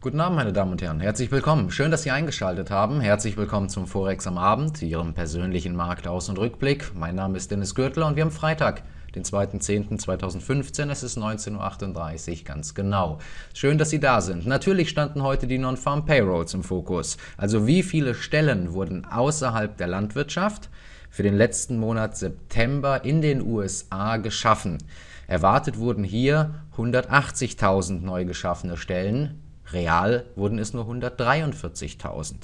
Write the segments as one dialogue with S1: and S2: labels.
S1: Guten Abend, meine Damen und Herren. Herzlich willkommen. Schön, dass Sie eingeschaltet haben. Herzlich willkommen zum Forex am Abend, Ihrem persönlichen Marktaus- und Rückblick. Mein Name ist Dennis Gürtler und wir haben Freitag, den 2.10.2015. Es ist 19.38 Uhr, ganz genau. Schön, dass Sie da sind. Natürlich standen heute die Non-Farm Payrolls im Fokus. Also wie viele Stellen wurden außerhalb der Landwirtschaft für den letzten Monat September in den USA geschaffen? Erwartet wurden hier 180.000 neu geschaffene Stellen Real wurden es nur 143.000.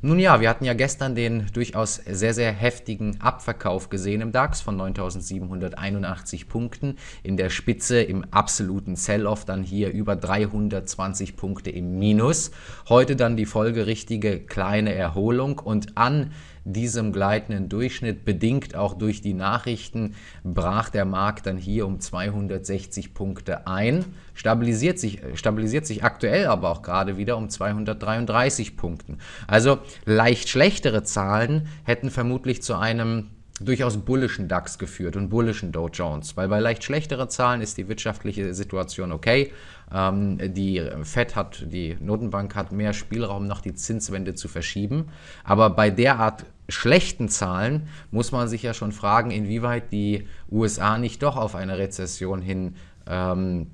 S1: Nun ja, wir hatten ja gestern den durchaus sehr, sehr heftigen Abverkauf gesehen im DAX von 9.781 Punkten. In der Spitze im absoluten Sell-Off dann hier über 320 Punkte im Minus. Heute dann die folgerichtige kleine Erholung und an diesem gleitenden Durchschnitt, bedingt auch durch die Nachrichten, brach der Markt dann hier um 260 Punkte ein, stabilisiert sich, äh, stabilisiert sich aktuell aber auch gerade wieder um 233 Punkten. Also leicht schlechtere Zahlen hätten vermutlich zu einem durchaus bullischen DAX geführt und bullischen Dow Jones, weil bei leicht schlechteren Zahlen ist die wirtschaftliche Situation okay. Ähm, die Fed hat, die Notenbank hat mehr Spielraum, noch die Zinswende zu verschieben. Aber bei derart schlechten Zahlen muss man sich ja schon fragen, inwieweit die USA nicht doch auf eine Rezession hin ähm,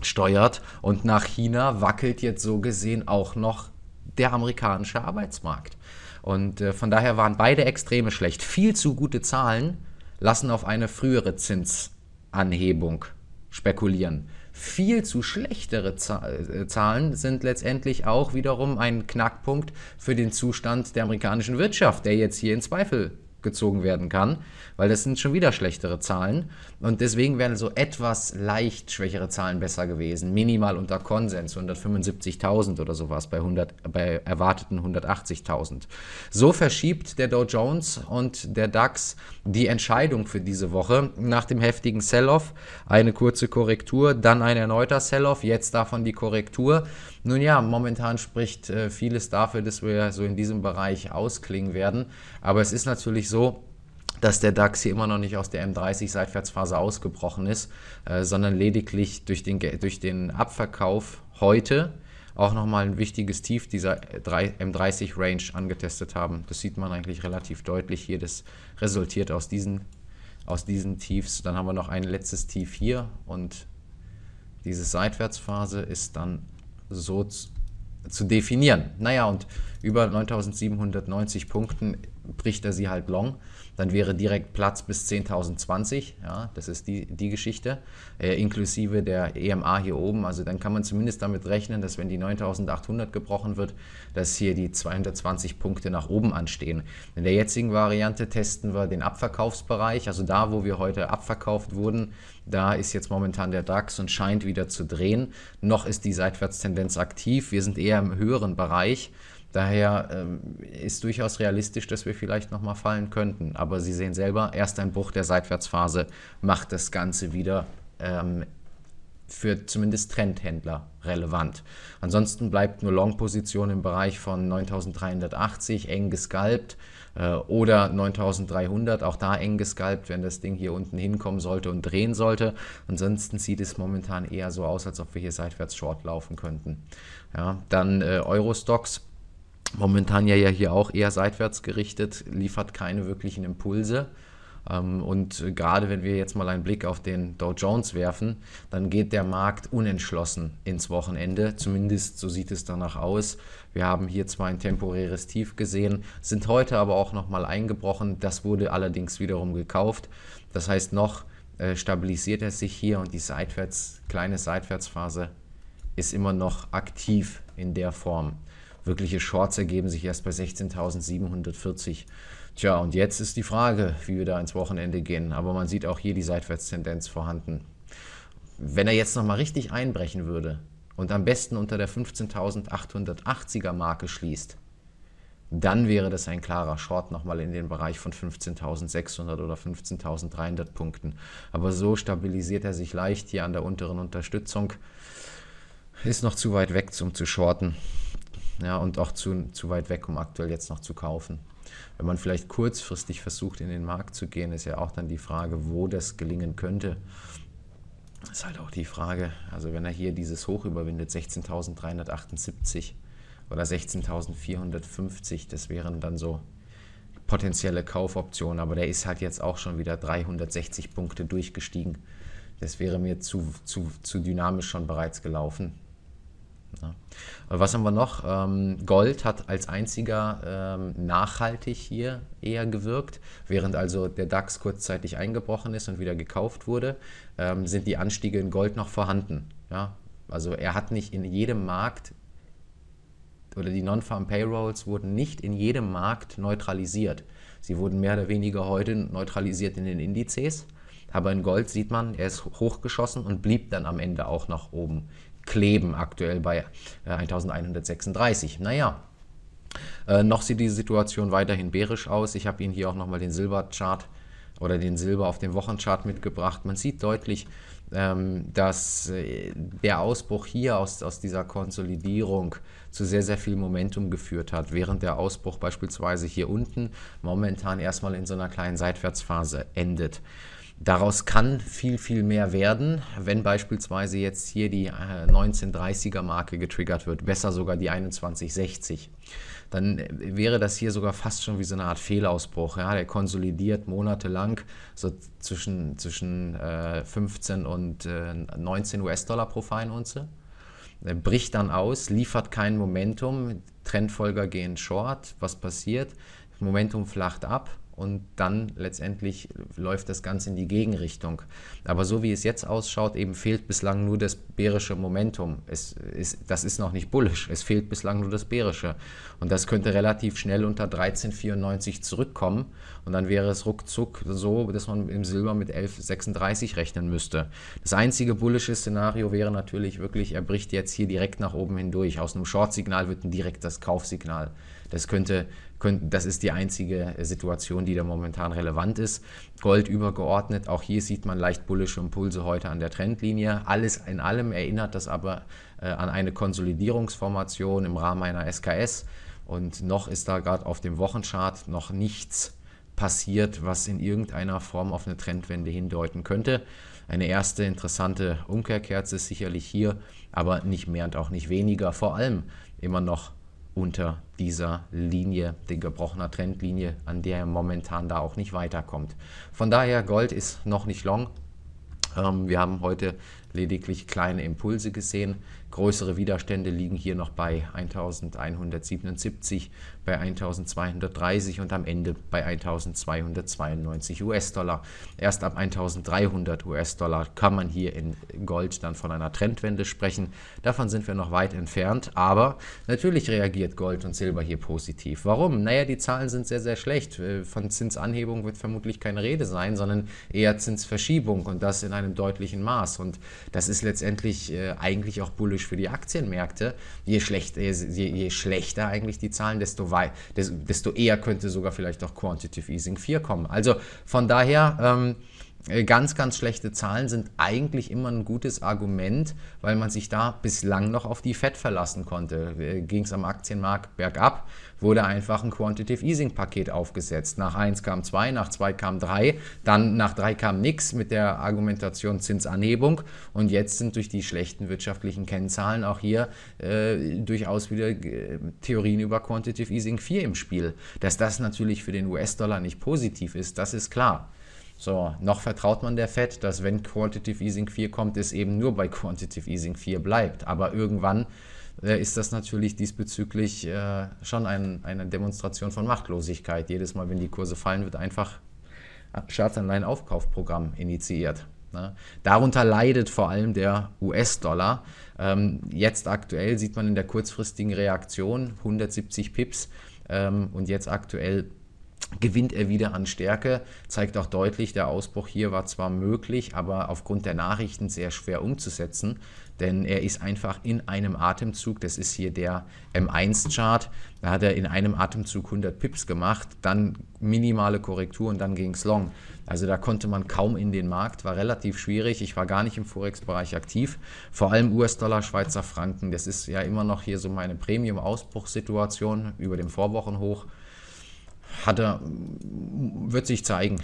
S1: steuert. Und nach China wackelt jetzt so gesehen auch noch der amerikanische Arbeitsmarkt. Und äh, von daher waren beide Extreme schlecht. Viel zu gute Zahlen lassen auf eine frühere Zinsanhebung spekulieren viel zu schlechtere äh, Zahlen sind letztendlich auch wiederum ein Knackpunkt für den Zustand der amerikanischen Wirtschaft, der jetzt hier in Zweifel gezogen werden kann, weil das sind schon wieder schlechtere Zahlen. Und deswegen wären so etwas leicht schwächere Zahlen besser gewesen. Minimal unter Konsens 175.000 oder sowas bei, 100, bei erwarteten 180.000. So verschiebt der Dow Jones und der DAX die Entscheidung für diese Woche nach dem heftigen Sell-off. Eine kurze Korrektur, dann ein erneuter Sell-off, jetzt davon die Korrektur. Nun ja, momentan spricht äh, vieles dafür, dass wir so in diesem Bereich ausklingen werden. Aber es ist natürlich so, dass der DAX hier immer noch nicht aus der M30-Seitwärtsphase ausgebrochen ist, äh, sondern lediglich durch den, durch den Abverkauf heute auch nochmal ein wichtiges Tief dieser M30-Range angetestet haben. Das sieht man eigentlich relativ deutlich hier. Das resultiert aus diesen, aus diesen Tiefs. Dann haben wir noch ein letztes Tief hier und diese Seitwärtsphase ist dann so zu, definieren. Naja, und über 9790 Punkten bricht er sie halt long dann wäre direkt Platz bis 10.020. Ja, das ist die, die Geschichte, äh, inklusive der EMA hier oben. Also dann kann man zumindest damit rechnen, dass wenn die 9.800 gebrochen wird, dass hier die 220 Punkte nach oben anstehen. In der jetzigen Variante testen wir den Abverkaufsbereich, also da, wo wir heute abverkauft wurden, da ist jetzt momentan der DAX und scheint wieder zu drehen. Noch ist die Seitwärtstendenz aktiv. Wir sind eher im höheren Bereich. Daher ähm, ist durchaus realistisch, dass wir vielleicht nochmal fallen könnten. Aber Sie sehen selber, erst ein Bruch der Seitwärtsphase macht das Ganze wieder ähm, für zumindest Trendhändler relevant. Ansonsten bleibt nur Long-Position im Bereich von 9380 eng gescalpt äh, oder 9300, auch da eng gescalpt, wenn das Ding hier unten hinkommen sollte und drehen sollte. Ansonsten sieht es momentan eher so aus, als ob wir hier seitwärts short laufen könnten. Ja, dann äh, euro Momentan ja, ja hier auch eher seitwärts gerichtet, liefert keine wirklichen Impulse. Ähm, und äh, gerade wenn wir jetzt mal einen Blick auf den Dow Jones werfen, dann geht der Markt unentschlossen ins Wochenende. Zumindest so sieht es danach aus. Wir haben hier zwar ein temporäres Tief gesehen, sind heute aber auch nochmal eingebrochen. Das wurde allerdings wiederum gekauft. Das heißt, noch äh, stabilisiert er sich hier und die seitwärts, kleine Seitwärtsphase ist immer noch aktiv in der Form. Wirkliche Shorts ergeben sich erst bei 16.740. Tja, und jetzt ist die Frage, wie wir da ins Wochenende gehen. Aber man sieht auch hier die Seitwärtstendenz vorhanden. Wenn er jetzt nochmal richtig einbrechen würde und am besten unter der 15.880er Marke schließt, dann wäre das ein klarer Short nochmal in den Bereich von 15.600 oder 15.300 Punkten. Aber so stabilisiert er sich leicht hier an der unteren Unterstützung. Ist noch zu weit weg, um zu shorten. Ja, und auch zu, zu weit weg, um aktuell jetzt noch zu kaufen. Wenn man vielleicht kurzfristig versucht, in den Markt zu gehen, ist ja auch dann die Frage, wo das gelingen könnte. Das ist halt auch die Frage. Also, wenn er hier dieses Hoch überwindet, 16.378 oder 16.450, das wären dann so potenzielle Kaufoptionen. Aber der ist halt jetzt auch schon wieder 360 Punkte durchgestiegen. Das wäre mir zu, zu, zu dynamisch schon bereits gelaufen. Ja. Äh, was haben wir noch? Ähm, Gold hat als einziger ähm, nachhaltig hier eher gewirkt, während also der DAX kurzzeitig eingebrochen ist und wieder gekauft wurde, ähm, sind die Anstiege in Gold noch vorhanden. Ja? Also er hat nicht in jedem Markt oder die Non-Farm Payrolls wurden nicht in jedem Markt neutralisiert. Sie wurden mehr oder weniger heute neutralisiert in den Indizes. Aber in Gold sieht man, er ist hochgeschossen und blieb dann am Ende auch noch oben kleben, aktuell bei 1136. Äh, naja, äh, noch sieht die Situation weiterhin bärisch aus. Ich habe Ihnen hier auch nochmal den Silberchart oder den Silber auf dem Wochenchart mitgebracht. Man sieht deutlich, ähm, dass äh, der Ausbruch hier aus, aus dieser Konsolidierung zu sehr, sehr viel Momentum geführt hat, während der Ausbruch beispielsweise hier unten momentan erstmal in so einer kleinen Seitwärtsphase endet. Daraus kann viel, viel mehr werden, wenn beispielsweise jetzt hier die 1930er äh, Marke getriggert wird, besser sogar die 2160. Dann wäre das hier sogar fast schon wie so eine Art Fehlausbruch. Ja? Der konsolidiert monatelang so zwischen, zwischen äh, 15 und äh, 19 US-Dollar pro Feinunze. Er äh, bricht dann aus, liefert kein Momentum, Trendfolger gehen short. Was passiert? Momentum flacht ab und dann letztendlich läuft das Ganze in die Gegenrichtung. Aber so wie es jetzt ausschaut, eben fehlt bislang nur das bärische Momentum. Es ist, das ist noch nicht bullisch, es fehlt bislang nur das bärische. Und das könnte relativ schnell unter 13,94 zurückkommen und dann wäre es ruckzuck so, dass man im Silber mit 11,36 rechnen müsste. Das einzige bullische Szenario wäre natürlich wirklich, er bricht jetzt hier direkt nach oben hindurch. Aus einem Short-Signal wird ein das Kaufsignal. Das könnte könnten. Das ist die einzige äh, Situation, die da momentan relevant ist. Gold übergeordnet, auch hier sieht man leicht bullische Impulse heute an der Trendlinie. Alles in allem erinnert das aber äh, an eine Konsolidierungsformation im Rahmen einer SKS. Und noch ist da gerade auf dem Wochenchart noch nichts passiert, was in irgendeiner Form auf eine Trendwende hindeuten könnte. Eine erste interessante Umkehrkerze ist sicherlich hier, aber nicht mehr und auch nicht weniger. Vor allem immer noch unter dieser Linie, den gebrochener Trendlinie, an der er momentan da auch nicht weiterkommt. Von daher, Gold ist noch nicht long. Ähm, wir haben heute lediglich kleine Impulse gesehen. Größere Widerstände liegen hier noch bei 1177, bei 1230 und am Ende bei 1292 US-Dollar. Erst ab 1300 US-Dollar kann man hier in Gold dann von einer Trendwende sprechen. Davon sind wir noch weit entfernt, aber natürlich reagiert Gold und Silber hier positiv. Warum? Naja, die Zahlen sind sehr, sehr schlecht. Äh, von Zinsanhebung wird vermutlich keine Rede sein, sondern eher Zinsverschiebung und das in einem deutlichen Maß. Und das ist letztendlich äh, eigentlich auch bullisch für die Aktienmärkte. Je, schlecht, äh, je, je schlechter eigentlich die Zahlen, desto, wei desto eher könnte sogar vielleicht auch Quantitative Easing 4 kommen. Also von daher ähm, äh, ganz, ganz schlechte Zahlen sind eigentlich immer ein gutes Argument, weil man sich da bislang noch auf die FED verlassen konnte. Äh, Ging es am Aktienmarkt bergab, wurde einfach ein Quantitative Easing Paket aufgesetzt. Nach 1 kam 2, nach 2 kam 3, dann nach 3 kam nichts mit der Argumentation Zinsanhebung und jetzt sind durch die schlechten wirtschaftlichen Kennzahlen auch hier äh, durchaus wieder äh, Theorien über Quantitative Easing 4 im Spiel. Dass das natürlich für den US-Dollar nicht positiv ist, das ist klar. So, noch vertraut man der Fed, dass wenn Quantitative Easing 4 kommt, es eben nur bei Quantitative Easing 4 bleibt. Aber irgendwann äh, ist das natürlich diesbezüglich äh, schon ein, eine Demonstration von Machtlosigkeit. Jedes Mal, wenn die Kurse fallen, wird einfach Staatsanleihen-Aufkaufprogramm initiiert. Ne? Darunter leidet vor allem der US-Dollar. Ähm, jetzt aktuell sieht man in der kurzfristigen Reaktion 170 Pips ähm, und jetzt aktuell gewinnt er wieder an Stärke. Zeigt auch deutlich, der Ausbruch hier war zwar möglich, aber aufgrund der Nachrichten sehr schwer umzusetzen, denn er ist einfach in einem Atemzug, das ist hier der M1-Chart, da hat er in einem Atemzug 100 Pips gemacht, dann minimale Korrektur und dann ging es long. Also da konnte man kaum in den Markt, war relativ schwierig. Ich war gar nicht im Forex-Bereich aktiv. Vor allem US-Dollar, Schweizer Franken, das ist ja immer noch hier so meine Premium-Ausbruchssituation über dem Vorwochenhoch. hoch hat er, wird sich zeigen.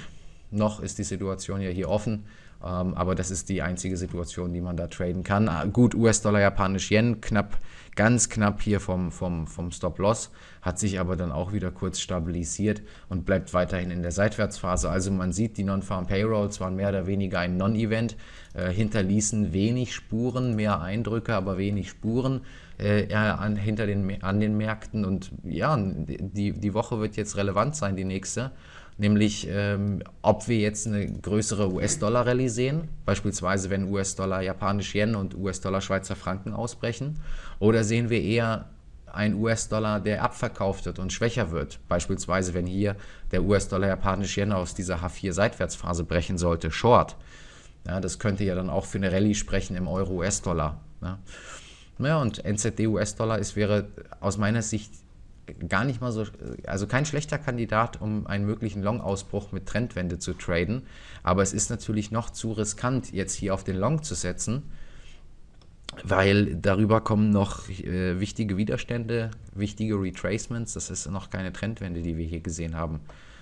S1: Noch ist die Situation ja hier offen. Ähm, aber das ist die einzige Situation, die man da traden kann. Ah, gut, US-Dollar, japanisch Yen, knapp, ganz knapp hier vom, vom, vom Stop-Loss, hat sich aber dann auch wieder kurz stabilisiert und bleibt weiterhin in der Seitwärtsphase. Also man sieht, die Non-Farm Payrolls waren mehr oder weniger ein Non-Event, äh, hinterließen wenig Spuren, mehr Eindrücke, aber wenig Spuren äh, an, hinter den, an den Märkten. Und ja, die, die Woche wird jetzt relevant sein, die nächste nämlich ähm, ob wir jetzt eine größere US-Dollar-Rallye sehen, beispielsweise wenn US-Dollar japanisch Yen und US-Dollar Schweizer Franken ausbrechen, oder sehen wir eher einen US-Dollar, der abverkauft wird und schwächer wird. Beispielsweise, wenn hier der US-Dollar japanisch Yen aus dieser H4-Seitwärtsphase brechen sollte, Short. Ja, das könnte ja dann auch für eine Rallye sprechen im Euro-US-Dollar. Ja. Ne? ja. und NZD-US-Dollar wäre aus meiner Sicht gar nicht mal so, also kein schlechter Kandidat, um einen möglichen Long-Ausbruch mit Trendwende zu traden. Aber es ist natürlich noch zu riskant, jetzt hier auf den Long zu setzen, weil darüber kommen noch äh, wichtige Widerstände, wichtige Retracements. Das ist noch keine Trendwende, die wir hier gesehen haben.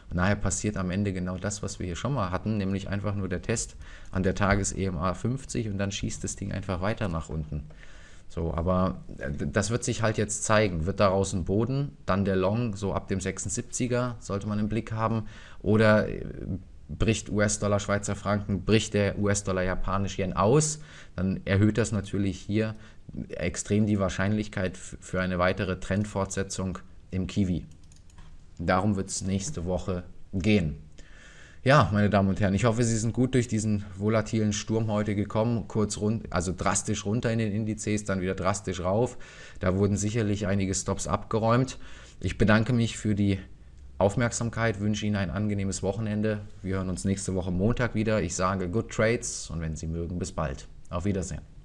S1: Und daher passiert am Ende genau das, was wir hier schon mal hatten, nämlich einfach nur der Test an der Tages-EMA 50 und dann schießt das Ding einfach weiter nach unten. So, aber äh, das wird sich halt jetzt zeigen. Wird daraus ein Boden, dann der Long, so ab dem 76er sollte man im Blick haben. Oder äh, bricht US-Dollar, Schweizer Franken, bricht der US-Dollar, Japanisch Yen aus, dann erhöht das natürlich hier extrem die Wahrscheinlichkeit für eine weitere Trendfortsetzung im Kiwi. Darum wird es nächste Woche gehen. Ja, meine Damen und Herren, ich hoffe, Sie sind gut durch diesen volatilen Sturm heute gekommen. Kurz rund, also drastisch runter in den Indizes, dann wieder drastisch rauf. Da wurden sicherlich einige Stops abgeräumt. Ich bedanke mich für die Aufmerksamkeit, wünsche Ihnen ein angenehmes Wochenende. Wir hören uns nächste Woche Montag wieder. Ich sage Good Trades und wenn Sie mögen, bis bald. Auf Wiedersehen.